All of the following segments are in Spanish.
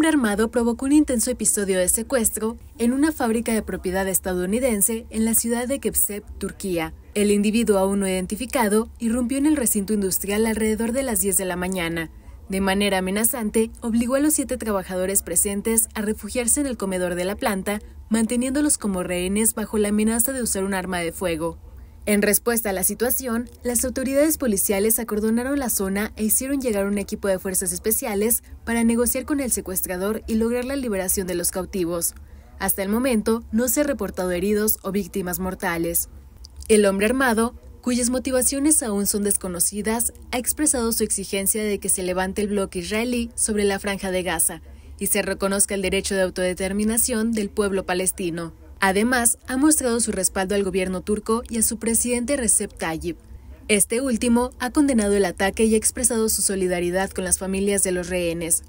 hombre armado provocó un intenso episodio de secuestro en una fábrica de propiedad estadounidense en la ciudad de Kepsep, Turquía. El individuo aún no identificado irrumpió en el recinto industrial alrededor de las 10 de la mañana. De manera amenazante, obligó a los siete trabajadores presentes a refugiarse en el comedor de la planta, manteniéndolos como rehenes bajo la amenaza de usar un arma de fuego. En respuesta a la situación, las autoridades policiales acordonaron la zona e hicieron llegar un equipo de fuerzas especiales para negociar con el secuestrador y lograr la liberación de los cautivos. Hasta el momento, no se han reportado heridos o víctimas mortales. El hombre armado, cuyas motivaciones aún son desconocidas, ha expresado su exigencia de que se levante el bloque israelí sobre la franja de Gaza y se reconozca el derecho de autodeterminación del pueblo palestino. Además, ha mostrado su respaldo al gobierno turco y a su presidente Recep Tayyip. Este último ha condenado el ataque y ha expresado su solidaridad con las familias de los rehenes.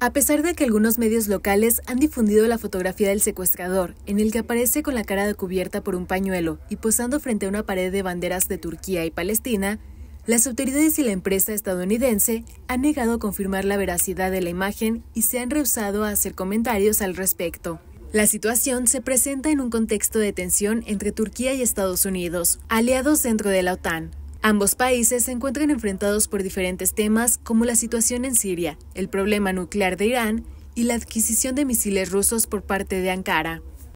A pesar de que algunos medios locales han difundido la fotografía del secuestrador, en el que aparece con la cara cubierta por un pañuelo y posando frente a una pared de banderas de Turquía y Palestina, las autoridades y la empresa estadounidense han negado confirmar la veracidad de la imagen y se han rehusado a hacer comentarios al respecto. La situación se presenta en un contexto de tensión entre Turquía y Estados Unidos, aliados dentro de la OTAN. Ambos países se encuentran enfrentados por diferentes temas como la situación en Siria, el problema nuclear de Irán y la adquisición de misiles rusos por parte de Ankara.